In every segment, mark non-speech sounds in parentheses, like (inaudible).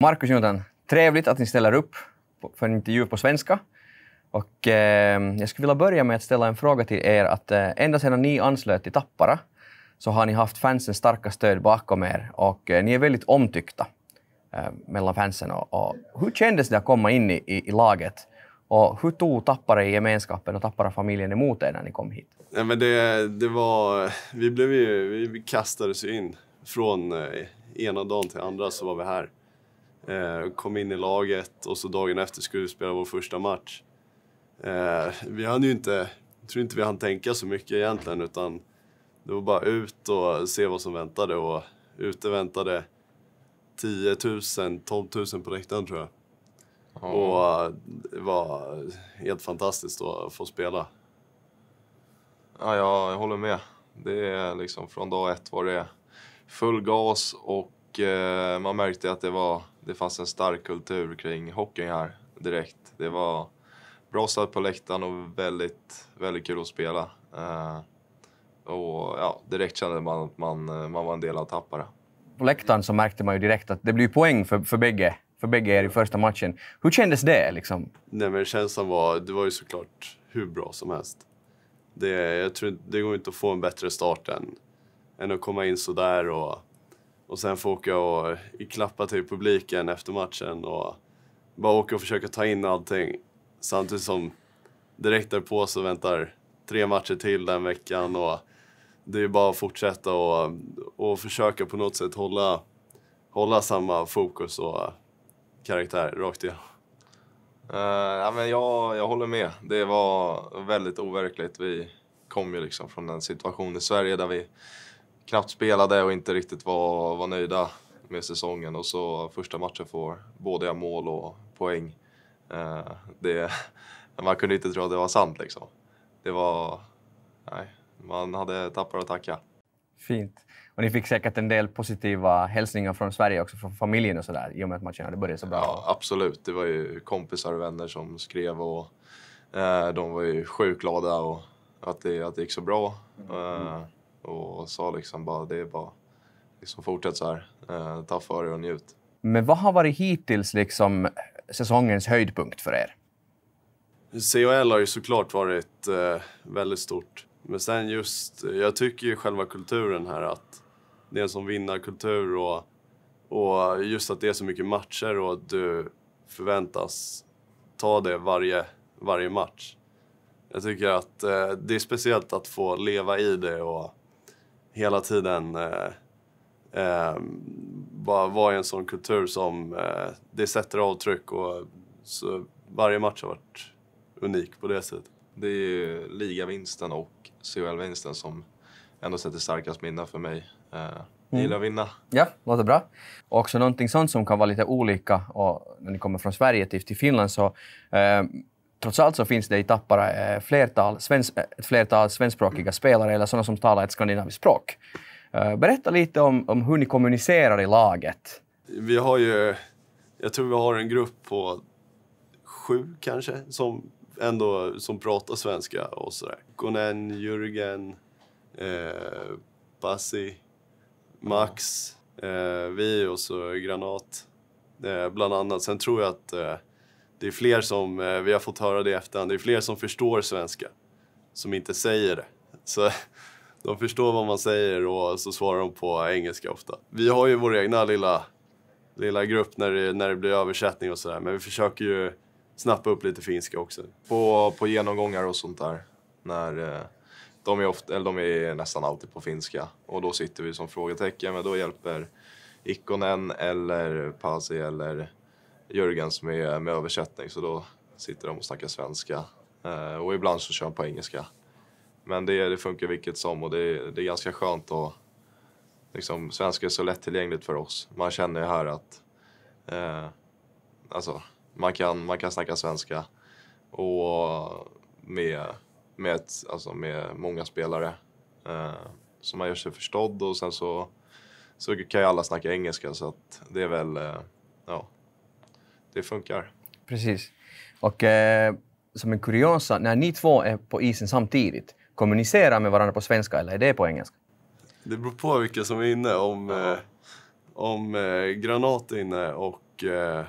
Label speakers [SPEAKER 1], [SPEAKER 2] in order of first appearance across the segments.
[SPEAKER 1] Markus Jonathan, trevligt att ni ställer upp för en intervju på svenska. Och, eh, jag skulle vilja börja med att ställa en fråga till er. Att, eh, ända sedan ni anslöt till Tappara så har ni haft fansens starka stöd bakom er och eh, ni är väldigt omtyckta eh, mellan fansen. Och, och, hur kändes det att komma in i, i, i laget? Och hur tog Tappara i gemenskapen och Tappara-familjen emot er när ni kom hit?
[SPEAKER 2] Nej, men det, det var, vi, blev ju, vi kastades ju in. Från eh, ena dagen till andra så var vi här. Eh, kom in i laget och så dagen efter skulle vi spela vår första match. Eh, vi hann ju inte, jag tror inte vi hann tänka så mycket egentligen utan det var bara ut och se vad som väntade och ute väntade 10 000, 12 000 på läktaren tror jag. Ja. Och eh, det var helt fantastiskt att få spela. Ja, jag, jag håller med. Det är liksom från dag ett var det full gas och man märkte att det var det fanns en stark kultur kring hockeyn här direkt. Det var bra stöd på läktaren och väldigt, väldigt kul att spela. Eh, och ja, direkt kände man att man, eh, man var en del av tappare.
[SPEAKER 1] På läktaren så märkte man ju direkt att det blir poäng för, för bägge för bägge er i första matchen. Hur kändes det? Liksom?
[SPEAKER 2] Nej, men känslan var, det var ju såklart hur bra som helst. Det, jag tror, det går inte att få en bättre start än, än att komma in sådär och och sen får åka och eh, klappa till publiken efter matchen och bara åka och försöka ta in allting. Samtidigt som direkt därpå så väntar tre matcher till den veckan och det är bara att fortsätta och, och försöka på något sätt hålla, hålla samma fokus och eh, karaktär rakt igenom. Uh, ja, men jag, jag håller med. Det var väldigt overkligt. Vi kom ju liksom från en situation i Sverige där vi knappt spelade och inte riktigt var, var nöjda med säsongen. Och så första matchen får både jag mål och poäng. Eh, det, (laughs) man kunde inte tro att det var sant liksom. Det var... Nej, man hade tappar att tacka.
[SPEAKER 1] Fint. Och ni fick säkert en del positiva hälsningar från Sverige också, från familjen och sådär, i och med att matchen hade börjat så bra. Ja,
[SPEAKER 2] absolut. Det var ju kompisar och vänner som skrev och eh, de var ju sjukt glada och att det, att det gick så bra. Eh, mm. Eh, och sa liksom bara det är bara liksom fortsätt så här. Eh, ta för er och njut.
[SPEAKER 1] Men vad har varit hittills liksom säsongens höjdpunkt för er?
[SPEAKER 2] CHL har ju såklart varit eh, väldigt stort. Men sen just, jag tycker ju själva kulturen här att det är en sån vinnarkultur och, och just att det är så mycket matcher och att du förväntas ta det varje, varje match. Jag tycker att eh, det är speciellt att få leva i det och hela tiden eh, eh, bara vara i en sån kultur som eh, det sätter avtryck och så varje match har varit unik på det sättet. Det är ju ligavinsten och CHL-vinsten som ändå sätter starkast minne för mig. Eh, Mm. gillar att vinna.
[SPEAKER 1] Ja, låter bra. Och också någonting sånt som kan vara lite olika och när ni kommer från Sverige till, till Finland så eh, trots allt så finns det i Tappara eh, flertal, svens, eh, ett flertal svenskspråkiga spelare eller sådana som talar ett skandinaviskt språk. Eh, berätta lite om, om hur ni kommunicerar i laget.
[SPEAKER 2] Vi har ju, jag tror vi har en grupp på sju kanske som ändå som pratar svenska och sådär. Gonen, Jürgen, eh, Bassi, Max, eh, vi och så Granat. Eh, bland annat. Sen tror jag att det är fler som, eh, vi har fått höra det i efterhand, det är fler som förstår svenska som inte säger det. Så (laughs) de förstår vad man säger och så svarar de på engelska ofta. Vi har ju vår egna lilla, lilla grupp när det, när det blir översättning och sådär, men vi försöker ju snappa upp lite finska också. På, på genomgångar och sånt där, när eh, de är, ofta, eller de är nästan alltid på finska och då sitter vi som frågetecken, men då hjälper Ikonen eller Pasi eller Jörgens med, med översättning så då sitter de och snackar svenska. Eh, och ibland så kör de på engelska. Men det, det funkar vilket som och det, det är ganska skönt att... Liksom, svenska är så lättillgängligt för oss. Man känner ju här att... Eh, alltså, man kan, man kan snacka svenska. Och med, med, ett, alltså med många spelare. Eh, så man gör sig förstådd och sen så, så kan ju alla snacka engelska så att det är väl... Eh, ja, det funkar.
[SPEAKER 1] Precis. Och eh, som en kuriosa, när ni två är på isen samtidigt, kommunicerar med varandra på svenska eller är det på engelska? Det
[SPEAKER 2] beror på vilka som är inne. Om, eh, om eh, Granat är inne och eh,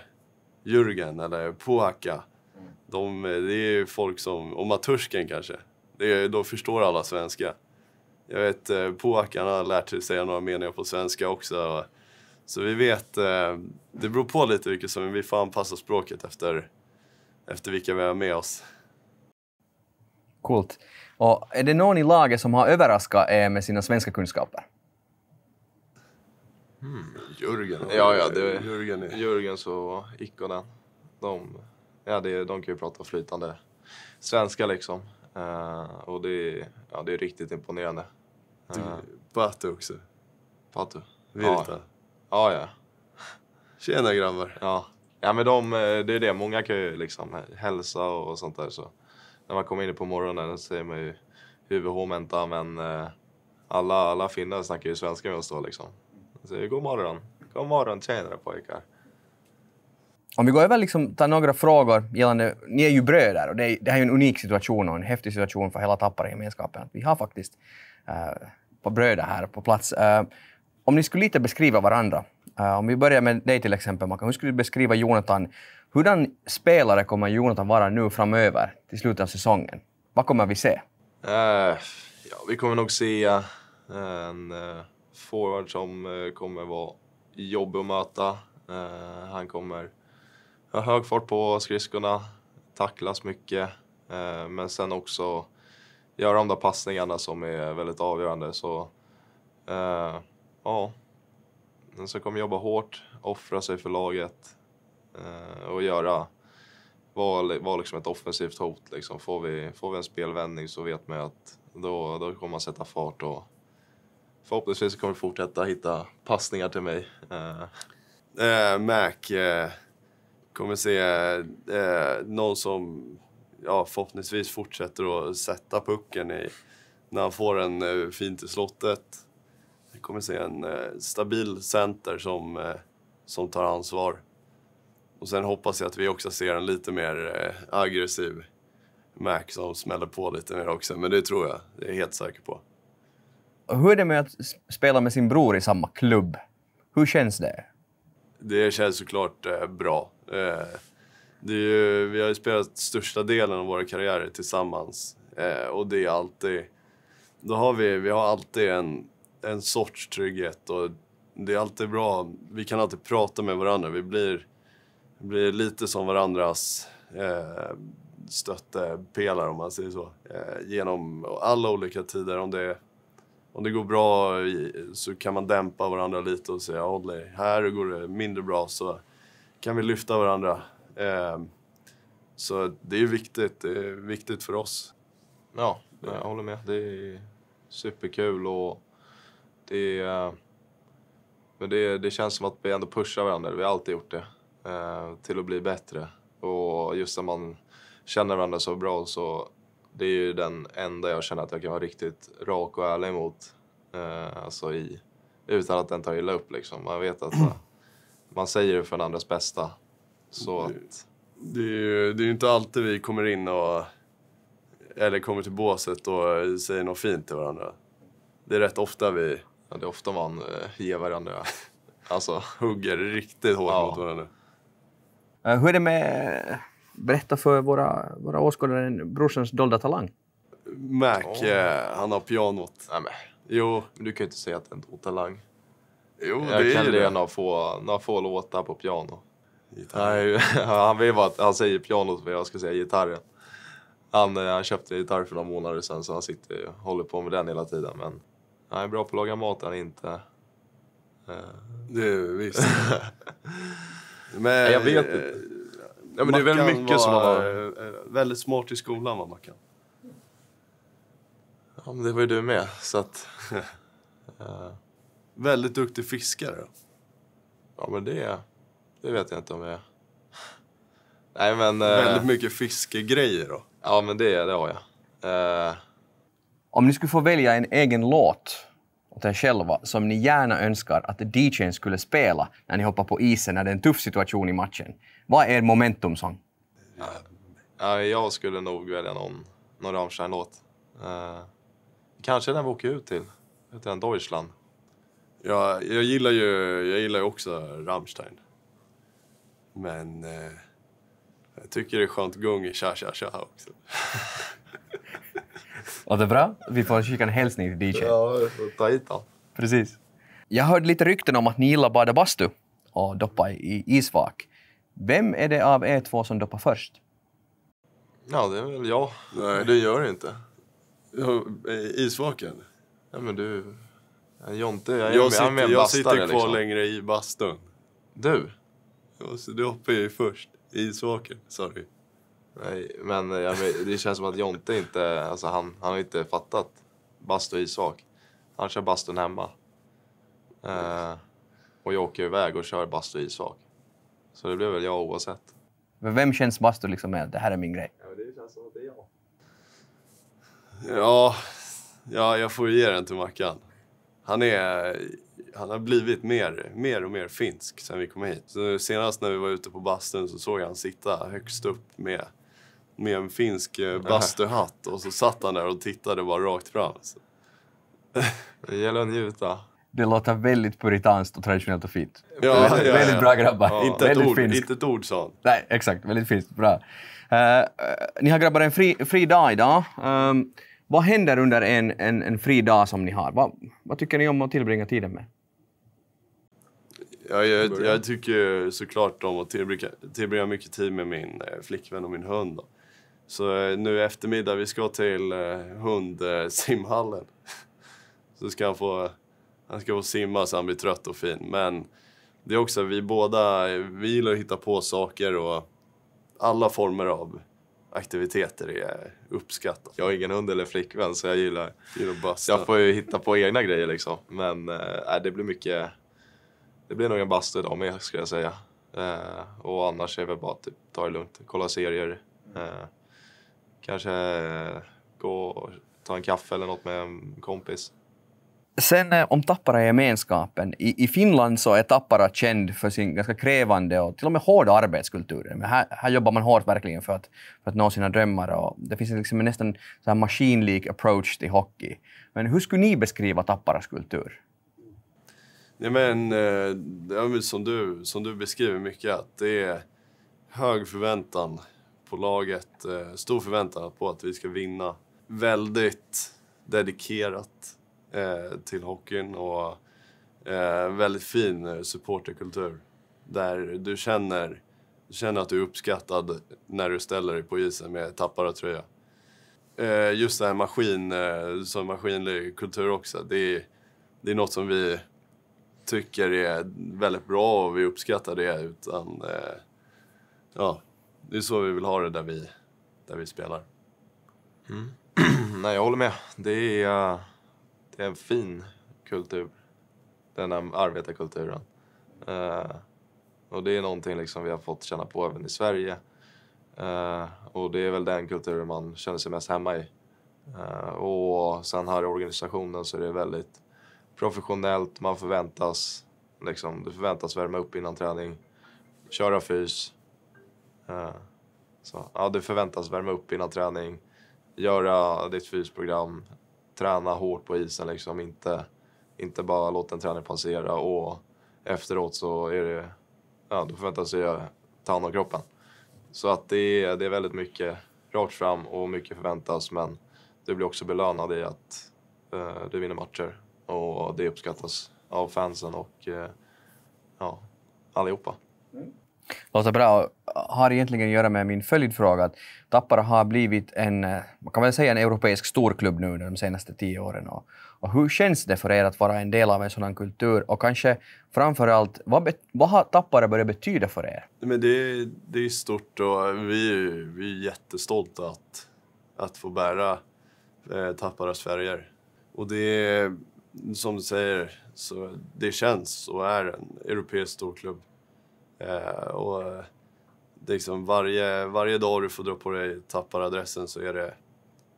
[SPEAKER 2] Jürgen eller Poaka. Mm. De, eh, det är folk som... Och Matursken kanske. Det, de förstår alla svenska. Jag vet, eh, Poakan har lärt sig säga några meningar på svenska också. Så vi vet, eh, det beror på lite vilket som vi får anpassa språket efter, efter vilka vi har med oss.
[SPEAKER 1] Coolt. Och är det någon i laget som har överraskat er med sina svenska kunskaper?
[SPEAKER 2] Mm. Jörgen. Ja, ja, det är, Jörgen, är. Jörgens och Ikonen. De, ja, det, de kan ju prata flytande svenska liksom. Uh, och det, ja, det är riktigt imponerande. Uh, du, eh. Batu också. Patu. Virta. Ja. Ja, ja. Tjena grabbar. Ja. Ja, men de, eh, det är det. Många kan ju liksom hälsa och sånt där. Så när man kommer in på morgonen så säger man ju HVH Menta, men eh, alla, alla finnar snackar ju svenska med oss då liksom. Så god morgon. God morgon tjenare pojkar.
[SPEAKER 1] Om vi går över liksom, tar några frågor gällande... Ni är ju bröder och det, det här är ju en unik situation och en häftig situation för hela Tappara-gemenskapen. Vi har faktiskt äh, på bröder här på plats. Äh, om ni skulle lite beskriva varandra. Uh, om vi börjar med dig till exempel, Mackan. Hur skulle du beskriva Jonathan? Hurdan spelare kommer Jonathan vara nu framöver till slutet av säsongen? Vad kommer vi se?
[SPEAKER 2] Uh, ja, vi kommer nog se eh, en uh, forward som kommer vara jobbig att möta. han kommer ha hög fart på skridskorna, tacklas mycket, men sen också göra de där passningarna som är väldigt avgörande. Så, ja, den som kommer jobba hårt, offra sig för laget eh, och göra var, var liksom ett offensivt hot. Liksom. Får, vi, får vi en spelvändning så vet man ju att då, då kommer man sätta fart och förhoppningsvis kommer vi fortsätta hitta passningar till mig. Uh, uh, Mac uh, kommer se någon som ja, förhoppningsvis fortsätter att sätta pucken i, när han får den fint i slottet. Vi kommer se en eh, stabil center som, eh, som tar ansvar. Och sen hoppas jag att vi också ser en lite mer eh, aggressiv Mac som smäller på lite mer också, men det tror jag. Det är jag helt säker på.
[SPEAKER 1] Hur är det med att spela med sin bror i samma klubb? Hur känns det?
[SPEAKER 2] Det känns såklart eh, bra. Eh, ju, vi har ju spelat största delen av våra karriärer tillsammans eh, och det är alltid... Då har vi, vi har alltid en en sorts trygghet och det är alltid bra. Vi kan alltid prata med varandra. Vi blir, blir lite som varandras eh, stöttepelare, om man säger så, eh, genom alla olika tider. Om det, om det går bra så kan man dämpa varandra lite och säga håll här går det mindre bra så kan vi lyfta varandra. Eh, så det är viktigt. Det är viktigt för oss. Ja, jag håller med. Det är superkul och det, är, men det, det, känns som att vi ändå pushar varandra. Vi har alltid gjort det. Eh, till att bli bättre. Och just när man känner varandra så bra så det är ju den enda jag känner att jag kan vara riktigt rak och ärlig mot. Eh, alltså i, utan att den tar illa upp liksom. Man vet att man säger det för den andras bästa. Så det, att... Det är ju det är inte alltid vi kommer in och eller kommer till båset och säger något fint till varandra. Det är rätt ofta vi Ja, det är ofta man ger eh, varandra, (laughs) alltså hugger riktigt hårt ja. mot varandra.
[SPEAKER 1] Eh, hur är det med, berätta för våra, våra åskådare, brorsans dolda talang?
[SPEAKER 2] Mac, oh. eh, han har pianot. Nej, men. Jo, men du kan ju inte säga att det är en dold talang. Jo, jag det kan det. några få, några få låtar på piano. Nej, (laughs) han, vill bara, han säger pianot, men jag ska säga gitarren. Han, eh, han köpte gitarr för några månader sedan så han sitter och håller på med den hela tiden. Men han är bra på att laga mat han är inte. Eh. Det är visst. (laughs) men, jag vet eh, inte. Ja, men det är väl mycket som han har... Eh, väldigt smart i skolan var Mackan. Ja, men det var ju du med, så att... uh... (laughs) Väldigt duktig fiskare. Ja, men det, det vet jag inte om jag är. Nej, men, uh... Väldigt mycket fiskegrejer då? Ja, men det, det har
[SPEAKER 1] jag. Uh... Om ni skulle få välja en egen låt åt er själva som ni gärna önskar att DJn skulle spela när ni hoppar på isen när det är en tuff situation i matchen. Vad är er momentumsång?
[SPEAKER 2] Uh, jag skulle nog välja någon, någon Rammstein-låt. Uh, kanske den vi åker ut till. Heter den Deutschland? Ja, jag gillar ju jag gillar ju också Rammstein. Men eh, jag tycker det är skönt gung i Cha-Cha-Cha också. (laughs)
[SPEAKER 1] Låter (laughs) bra. Vi får skicka en hälsning till DJ.
[SPEAKER 2] Ja, ta hit han.
[SPEAKER 1] Precis. Jag hörde lite rykten om att ni gillar bada bastu och doppa i isvak. Vem är det av er två som doppar först?
[SPEAKER 2] Ja, det är väl jag. Nej. Det gör det inte. Eh, isvaken? Ja, men du... Jonte, jag, är jag med, sitter, med jag sitter kvar liksom. längre i bastun. Du? Ja, så du hoppar ju först. Isvaken, sorry. Nej, men, eh, ja, men det känns som att Jonte inte, alltså han, han har inte fattat bastu och ishak. Han kör bastun hemma. Eh, och jag åker iväg och kör bastu och ishak. Så det blev väl jag oavsett.
[SPEAKER 1] Men vem känns bastu liksom med? Det här är min grej. Ja, det känns som att det är jag.
[SPEAKER 2] Ja, ja jag får ge den till Mackan. Han, är, han har blivit mer, mer och mer finsk sen vi kom hit. Så senast när vi var ute på bastun så såg jag han sitta högst upp med med en finsk eh, bastuhatt och så satt han där och tittade bara rakt fram. Så. Det gäller att njuta.
[SPEAKER 1] Det låter väldigt puritanskt och traditionellt och fint. Ja, väldigt, ja, ja. väldigt bra grabbar. Ja, inte, väldigt ett ord, inte ett ord sa han. Nej, exakt. Väldigt finskt. Bra. Uh, uh, ni har grabbar en fri, fri dag idag. Um, vad händer under en, en, en fri dag som ni har? Va, vad tycker ni om att tillbringa tiden med?
[SPEAKER 2] Ja, jag, jag tycker såklart om att tillbringa, tillbringa mycket tid med min flickvän och min hund. Då. Så eh, nu i eftermiddag, vi ska till eh, hundsimhallen. Eh, så ska han få, han ska få simma så han blir trött och fin. Men det är också, vi båda, vi gillar att hitta på saker och alla former av aktiviteter är uppskattat. Jag har ingen hund eller flickvän så jag gillar, gillar att basta. Jag får ju hitta på egna grejer liksom. Men äh, det blir mycket, det blir nog en bastu idag med skulle jag säga. Äh, och annars är det väl bara typ ta det lugnt, kolla serier. Äh, Kanske eh, gå och ta en kaffe eller något med en kompis.
[SPEAKER 1] Sen eh, om Tappara-gemenskapen. I, I Finland så är Tappara känd för sin ganska krävande och till och med hårda arbetskultur. Men här, här jobbar man hårt verkligen för att, för att nå sina drömmar. Och det finns liksom en nästan så här maskinlik approach till hockey. Men hur skulle ni beskriva Tapparas kultur?
[SPEAKER 2] Ja, men, det eh, är som, du, som du beskriver mycket, att det är hög förväntan på laget. Eh, stor förväntan på att vi ska vinna. Väldigt dedikerat eh, till hockeyn och eh, väldigt fin supporterkultur. Där du känner, känner att du är uppskattad när du ställer dig på isen med tappare tröja. Just det här maskin, som maskinlig kultur också. Det är, det är något som vi tycker är väldigt bra och vi uppskattar det. Utan, ja, det är så vi vill ha det där vi, där vi spelar. Mm. (clears throat) Nej, jag håller med. Det är, det är en fin kultur, den här arbetarkulturen. Uh, och det är någonting liksom vi har fått känna på även i Sverige. Uh, och det är väl den kulturen man känner sig mest hemma i. Uh, och sen här i organisationen så är det väldigt professionellt. Man förväntas liksom, det förväntas värma upp innan träning, köra fys, Eh, så, ja, du förväntas värma upp innan träning, göra ditt fysprogram, träna hårt på isen. Liksom. Inte, inte bara låta en träning passera. Och efteråt så är det, ja, du förväntas du ta hand om kroppen. Så att det, är, det är väldigt mycket rakt fram och mycket förväntas. Men du blir också belönad i att eh, du vinner matcher. Och det uppskattas av fansen och eh, ja, allihopa.
[SPEAKER 1] Mm. Låter bra. Har egentligen att göra med min följdfråga. Att Tappara har blivit en, eh, man kan väl säga en europeisk storklubb nu de senaste tio åren. Och, och hur känns det för er att vara en del av en sådan kultur? Och kanske framför allt, vad, vad har Tappara börjat betyda för er?
[SPEAKER 2] Men det, det är stort och vi är, vi är jättestolta att, att få bära eh, Tapparas färger. Och det är, som du säger, så det känns och är en europeisk storklubb. Eh, och liksom varje, varje dag du får dra på dig tapparadressen så är det,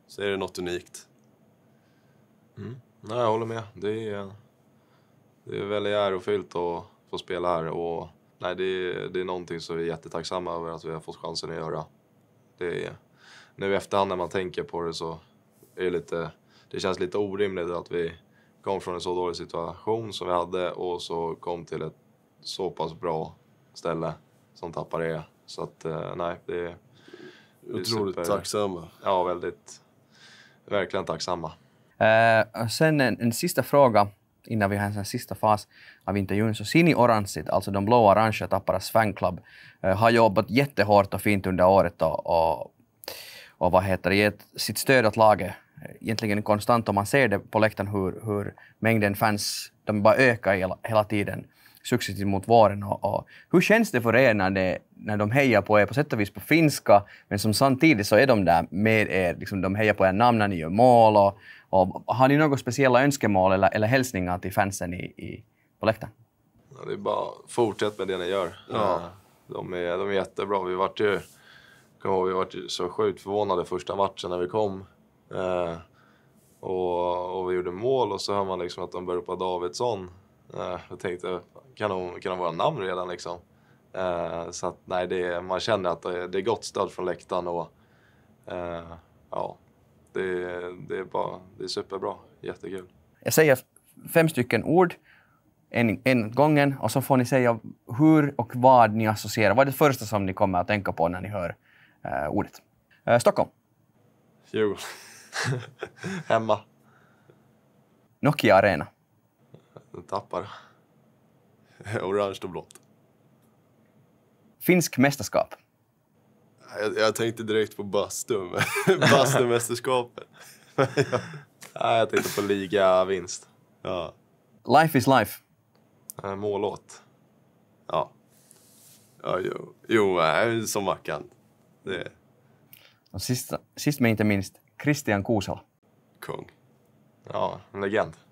[SPEAKER 2] så är det något unikt. Mm. Nej, jag håller med. Det är, det är väldigt ärofyllt att få spela här. Och, nej, det, är, det är någonting som vi är jättetacksamma över att vi har fått chansen att göra. Det är, nu i efterhand när man tänker på det så är det lite, det känns lite orimligt att vi kom från en så dålig situation som vi hade och så kom till ett så pass bra ställe som tappar det. Så att eh, nej, det är... Otroligt super... tacksamma. Ja, väldigt. Verkligen tacksamma.
[SPEAKER 1] Eh, sen en, en, sista fråga innan vi har en sista fas av intervjun. Så ser Sini Oransit, alltså de blå-orangea Tapparas fanclub, eh, har jobbat jättehårt och fint under året och, och, och vad heter gett sitt stöd åt laget egentligen konstant om man ser det på läktaren hur, hur mängden fans, de bara ökar hela, hela tiden successivt mot våren. Och, och, hur känns det för er när, det, när de hejar på er på sätt och vis på finska, men som samtidigt så är de där med er, liksom, de hejar på er namn när ni gör mål? Och, och har ni några speciella önskemål eller, eller hälsningar till fansen i, i, på läktaren?
[SPEAKER 2] Ja, det är bara fortsätt med det ni gör. Ja. Eh, de, är, de är jättebra. Vi vart ju, ihåg, vi vart så sjukt förvånade första matchen när vi kom. Eh, och, och, vi gjorde mål och så hör man liksom att de börjar ropa Davidsson. Eh, jag tänkte, kan hon kan de våra namn redan liksom. Eh, så att nej, det, man känner att det, det är gott stöd från läktaren och eh, ja, det, det, är bara, det är superbra. Jättekul.
[SPEAKER 1] Jag säger fem stycken ord en, en gången och så får ni säga hur och vad ni associerar. Vad är det första som ni kommer att tänka på när ni hör eh, ordet? Eh, Stockholm.
[SPEAKER 2] Fjol. (laughs) Hemma.
[SPEAKER 1] Nokia Arena.
[SPEAKER 2] Tappara. (laughs) Orange och blått.
[SPEAKER 1] Finsk mästerskap.
[SPEAKER 2] Jag, jag tänkte direkt på bastu, (laughs) bastumästerskapet. (laughs) Nej, jag tänkte på ligavinst. Ja. Life is life. Mållåt. Ja. ja. Jo, jo som Mackan. Det.
[SPEAKER 1] Och sist, sist men inte minst, Christian Kuusala. Kung.
[SPEAKER 2] Ja, en legend.